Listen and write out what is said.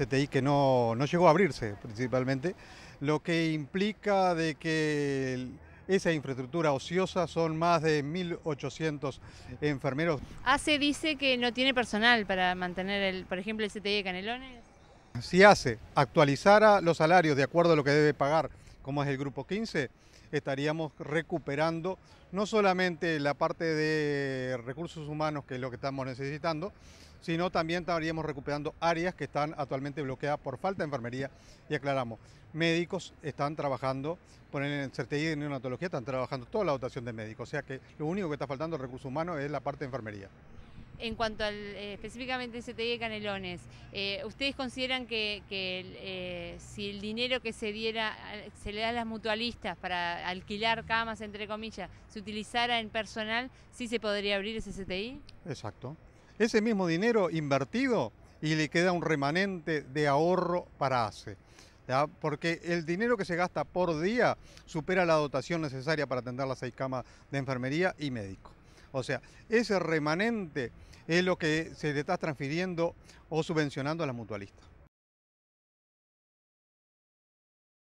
CTI este, que no, llegó a abrirse principalmente, lo que implica de que esa infraestructura ociosa son más de 1.800 enfermeros. ¿Hace ah, dice que no tiene personal para mantener, el, por ejemplo, el CTI de Canelones? Si hace actualizara los salarios de acuerdo a lo que debe pagar como es el Grupo 15, estaríamos recuperando no solamente la parte de recursos humanos, que es lo que estamos necesitando, sino también estaríamos recuperando áreas que están actualmente bloqueadas por falta de enfermería. Y aclaramos, médicos están trabajando, ponen en certidumbre en neonatología, están trabajando toda la dotación de médicos. O sea que lo único que está faltando recursos humanos es la parte de enfermería en cuanto al, eh, específicamente CTI de Canelones, eh, ¿ustedes consideran que, eh, si el dinero que se diera, se le da a las mutualistas para alquilar camas, entre comillas, se utilizara en personal, sí se podría abrir ese CTI? Exacto. Ese mismo dinero invertido y le queda un remanente de ahorro para ACE. porque el dinero que se gasta por día supera la dotación necesaria para atender las seis camas de enfermería y médico. O sea, ese remanente es lo que se le está transfiriendo o subvencionando a las mutualistas.